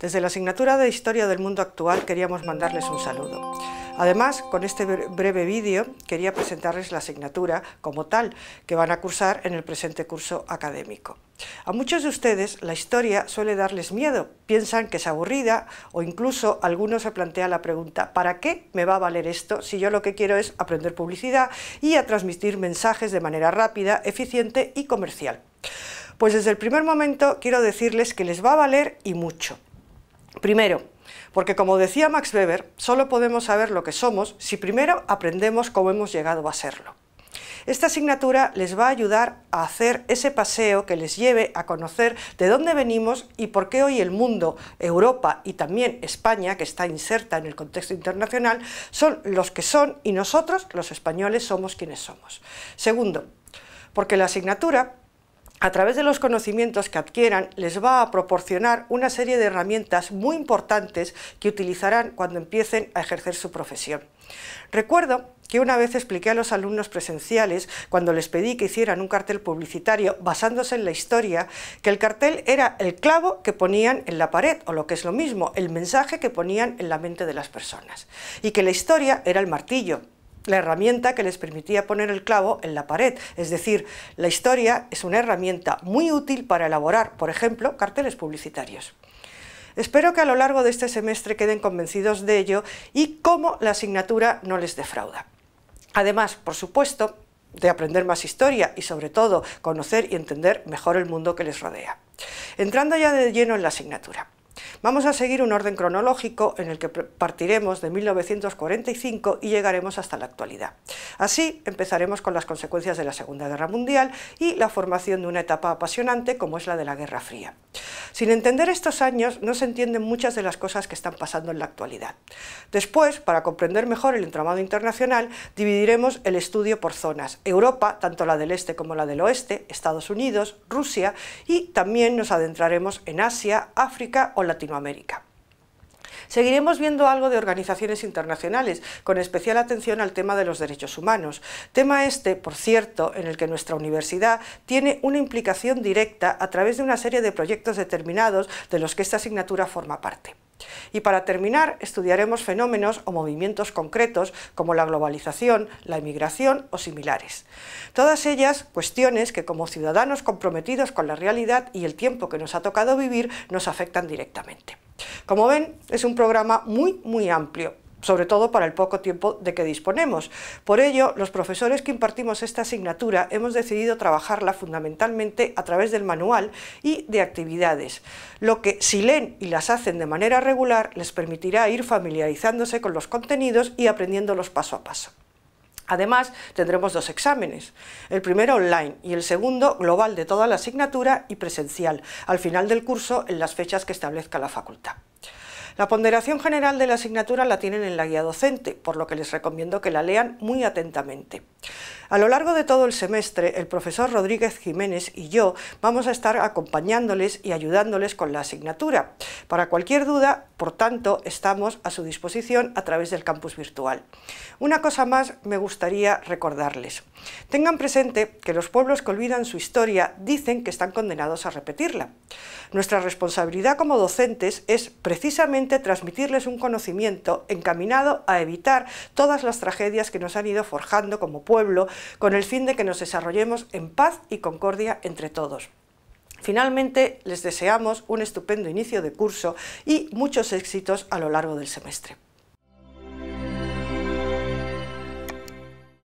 Desde la asignatura de Historia del Mundo Actual queríamos mandarles un saludo. Además, con este breve vídeo quería presentarles la asignatura como tal que van a cursar en el presente curso académico. A muchos de ustedes la historia suele darles miedo, piensan que es aburrida o incluso algunos se plantean la pregunta ¿para qué me va a valer esto si yo lo que quiero es aprender publicidad y a transmitir mensajes de manera rápida, eficiente y comercial? Pues desde el primer momento quiero decirles que les va a valer y mucho. Primero, porque como decía Max Weber, solo podemos saber lo que somos si primero aprendemos cómo hemos llegado a serlo. Esta asignatura les va a ayudar a hacer ese paseo que les lleve a conocer de dónde venimos y por qué hoy el mundo, Europa y también España, que está inserta en el contexto internacional, son los que son y nosotros, los españoles, somos quienes somos. Segundo, porque la asignatura a través de los conocimientos que adquieran, les va a proporcionar una serie de herramientas muy importantes que utilizarán cuando empiecen a ejercer su profesión. Recuerdo que una vez expliqué a los alumnos presenciales, cuando les pedí que hicieran un cartel publicitario basándose en la historia, que el cartel era el clavo que ponían en la pared, o lo que es lo mismo, el mensaje que ponían en la mente de las personas, y que la historia era el martillo, la herramienta que les permitía poner el clavo en la pared. Es decir, la historia es una herramienta muy útil para elaborar, por ejemplo, carteles publicitarios. Espero que a lo largo de este semestre queden convencidos de ello y cómo la asignatura no les defrauda. Además, por supuesto, de aprender más historia y sobre todo conocer y entender mejor el mundo que les rodea. Entrando ya de lleno en la asignatura. Vamos a seguir un orden cronológico en el que partiremos de 1945 y llegaremos hasta la actualidad. Así empezaremos con las consecuencias de la Segunda Guerra Mundial y la formación de una etapa apasionante como es la de la Guerra Fría. Sin entender estos años no se entienden muchas de las cosas que están pasando en la actualidad. Después, para comprender mejor el entramado internacional, dividiremos el estudio por zonas. Europa, tanto la del este como la del oeste, Estados Unidos, Rusia y también nos adentraremos en Asia, África o Latinoamérica. Seguiremos viendo algo de organizaciones internacionales, con especial atención al tema de los derechos humanos. Tema este, por cierto, en el que nuestra universidad tiene una implicación directa a través de una serie de proyectos determinados de los que esta asignatura forma parte. Y para terminar, estudiaremos fenómenos o movimientos concretos como la globalización, la emigración o similares. Todas ellas cuestiones que como ciudadanos comprometidos con la realidad y el tiempo que nos ha tocado vivir nos afectan directamente. Como ven, es un programa muy, muy amplio sobre todo para el poco tiempo de que disponemos. Por ello, los profesores que impartimos esta asignatura hemos decidido trabajarla fundamentalmente a través del manual y de actividades, lo que si leen y las hacen de manera regular les permitirá ir familiarizándose con los contenidos y aprendiéndolos paso a paso. Además, tendremos dos exámenes, el primero online y el segundo global de toda la asignatura y presencial, al final del curso en las fechas que establezca la facultad. La ponderación general de la asignatura la tienen en la guía docente, por lo que les recomiendo que la lean muy atentamente. A lo largo de todo el semestre, el profesor Rodríguez Jiménez y yo vamos a estar acompañándoles y ayudándoles con la asignatura. Para cualquier duda, por tanto, estamos a su disposición a través del campus virtual. Una cosa más me gustaría recordarles. Tengan presente que los pueblos que olvidan su historia dicen que están condenados a repetirla. Nuestra responsabilidad como docentes es precisamente transmitirles un conocimiento encaminado a evitar todas las tragedias que nos han ido forjando como pueblo, con el fin de que nos desarrollemos en paz y concordia entre todos. Finalmente, les deseamos un estupendo inicio de curso y muchos éxitos a lo largo del semestre.